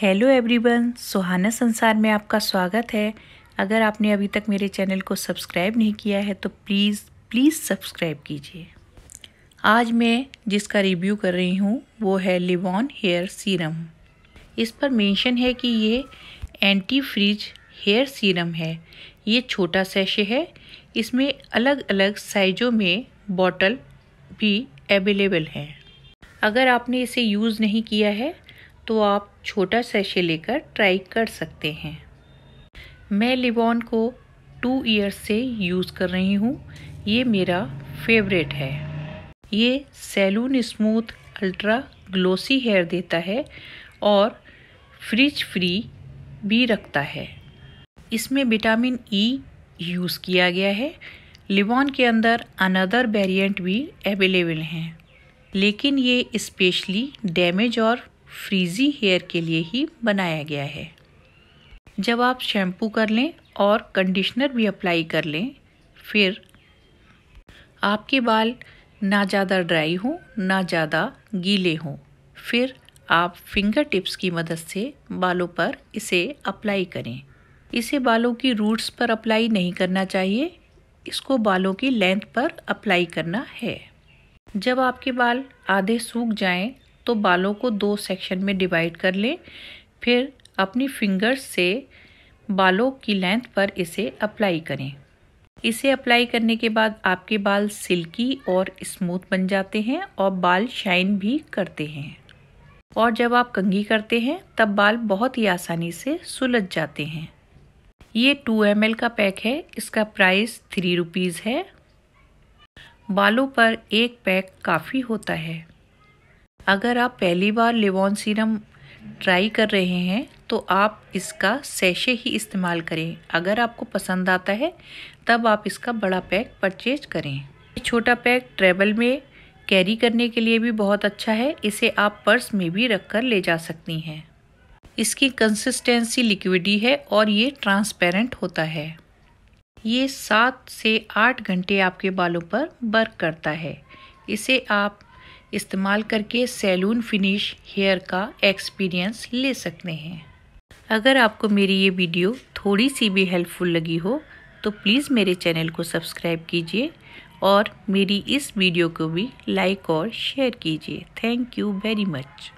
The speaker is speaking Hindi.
हेलो एवरीवन सुहाना संसार में आपका स्वागत है अगर आपने अभी तक मेरे चैनल को सब्सक्राइब नहीं किया है तो प्लीज़ प्लीज़ सब्सक्राइब कीजिए आज मैं जिसका रिव्यू कर रही हूँ वो है लिवॉन हेयर सीरम इस पर मेंशन है कि ये एंटी फ्रिज हेयर सीरम है ये छोटा सैशे है इसमें अलग अलग साइजों में बॉटल भी अवेलेबल है अगर आपने इसे यूज़ नहीं किया है तो आप छोटा सैशे लेकर ट्राई कर सकते हैं मैं लिबॉन को टू ईयर्स से यूज़ कर रही हूँ ये मेरा फेवरेट है ये salon smooth ultra glossy hair देता है और फ्रिज फ्री भी रखता है इसमें विटामिन ई e यूज़ किया गया है लिबॉन के अंदर अनदर वेरिएंट भी अवेलेबल हैं लेकिन ये स्पेशली डैमेज और फ्रीजी हेयर के लिए ही बनाया गया है जब आप शैम्पू कर लें और कंडीशनर भी अप्लाई कर लें फिर आपके बाल ना ज़्यादा ड्राई हों ना ज़्यादा गीले हों फिर आप फिंगर टिप्स की मदद से बालों पर इसे अप्लाई करें इसे बालों की रूट्स पर अप्लाई नहीं करना चाहिए इसको बालों की लेंथ पर अप्लाई करना है जब आपके बाल आधे सूख जाएं तो बालों को दो सेक्शन में डिवाइड कर लें फिर अपनी फिंगर्स से बालों की लेंथ पर इसे अप्लाई करें इसे अप्लाई करने के बाद आपके बाल सिल्की और स्मूथ बन जाते हैं और बाल शाइन भी करते हैं और जब आप कंघी करते हैं तब बाल बहुत ही आसानी से सुलझ जाते हैं ये टू एम का पैक है इसका प्राइस थ्री रुपीज़ है बालों पर एक पैक काफ़ी होता है अगर आप पहली बार लिवॉन सीरम ट्राई कर रहे हैं तो आप इसका सैशे ही इस्तेमाल करें अगर आपको पसंद आता है तब आप इसका बड़ा पैक परचेज करें छोटा पैक ट्रेवल में कैरी करने के लिए भी बहुत अच्छा है इसे आप पर्स में भी रख कर ले जा सकती हैं इसकी कंसिस्टेंसी लिक्विडी है और ये ट्रांसपेरेंट होता है ये सात से आठ घंटे आपके बालों पर बर्क करता है इसे आप इस्तेमाल करके सैलून फिनिश हेयर का एक्सपीरियंस ले सकते हैं अगर आपको मेरी ये वीडियो थोड़ी सी भी हेल्पफुल लगी हो तो प्लीज़ मेरे चैनल को सब्सक्राइब कीजिए और मेरी इस वीडियो को भी लाइक और शेयर कीजिए थैंक यू वेरी मच